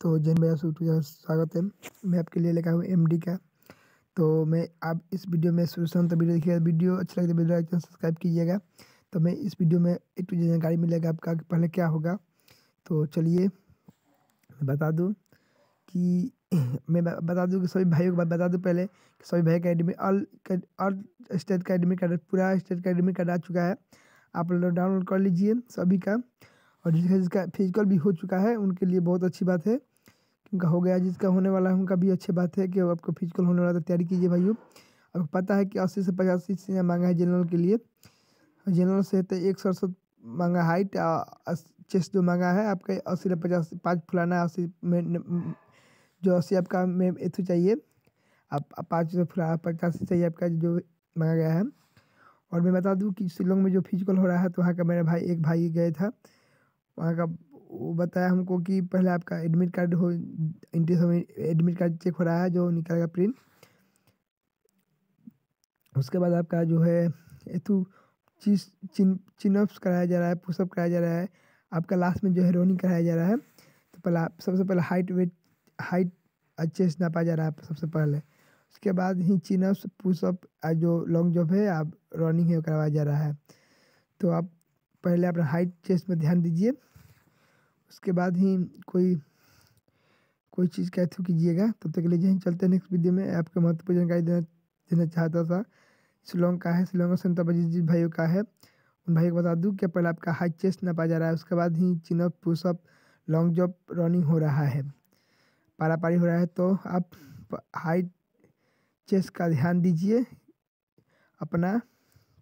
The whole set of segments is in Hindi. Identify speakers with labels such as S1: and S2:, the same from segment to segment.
S1: तो जैन भैया सूट स्वागत है मैं आपके लिए लेकर आऊँ एम डी का तो मैं आप इस वीडियो में शुरू से वीडियो देखिएगा वीडियो अच्छा लगता है वीडियो लाइक सब्सक्राइब कीजिएगा तो मैं इस वीडियो में एक टू जानकारी मिलेगा आपका कि पहले क्या होगा तो चलिए बता दूँ कि मैं बता दूँ कि सभी भाइयों को बता दूँ पहले कि सभी भाई का एडमिट ऑल ऑल स्टेट का एडमिट कार्ड पूरा स्टेट का एडमिट कार्ड आ चुका है आप डाउनलोड कर लीजिए सभी का और जिसका जिसका फिजिकल भी हो चुका है उनके लिए बहुत अच्छी बात है का हो गया जिसका होने वाला है उनका भी अच्छी बात है कि आपको फिजिकल होने वाला तो तैयारी कीजिए भाइयों आपको पता है कि अस्सी से पचासी सीटें मांगा है जनरल के लिए जनरल से तो एक सड़सठ मांगा हाइट चेस्ट जो मांगा है आपका अस्सी से पचास पाँच फुलाना अस्सी में जो अस्सी आपका में एथू चाहिए आप पाँच सौ फुला पचासी चाहिए आपका जो मांगा गया है और मैं बता दूं कि शिलोंग में जो फिजिकल हो रहा है तो वहाँ का मेरा भाई एक भाई गए था वहाँ का वो बताया हमको कि पहले आपका एडमिट कार्ड हो इंट्री समय एडमिट कार्ड चेक हो रहा है जो निकलेगा प्रिंट उसके बाद आपका जो है एथू चीज चिन चिनअप्स कराया जा रहा है पुशअप कराया जा रहा है आपका लास्ट में जो है रनिंग कराया जा रहा है तो पहला सबसे पहले हाइट वेट हाइट अच्छे से नापा जा रहा है सबसे पहले उसके बाद ही चिनअप्स पुशअप जो लॉन्ग जंप है आप रनिंग है करवाया जा रहा है तो आप पहले आप हाइट चेस्ट में ध्यान दीजिए उसके बाद ही कोई कोई चीज़ का थ्रू तो कीजिएगा तब तक के लिए जो चलते हैं नेक्स्ट वीडियो में आपको महत्वपूर्ण जानकारी देना देना चाहता था शिलोंग का है शिलोंग संता बजीत जिस भाइयों का है उन भाइयों को बता दूँ कि पहले आपका हाई चेस्ट नापा जा रहा है उसके बाद ही chin up push up long jump running हो रहा है पारा पारी हो रहा है तो आप हाइट चेस्ट का ध्यान दीजिए अपना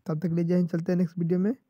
S1: तब तक ले चलते हैं नेक्स्ट वीडियो में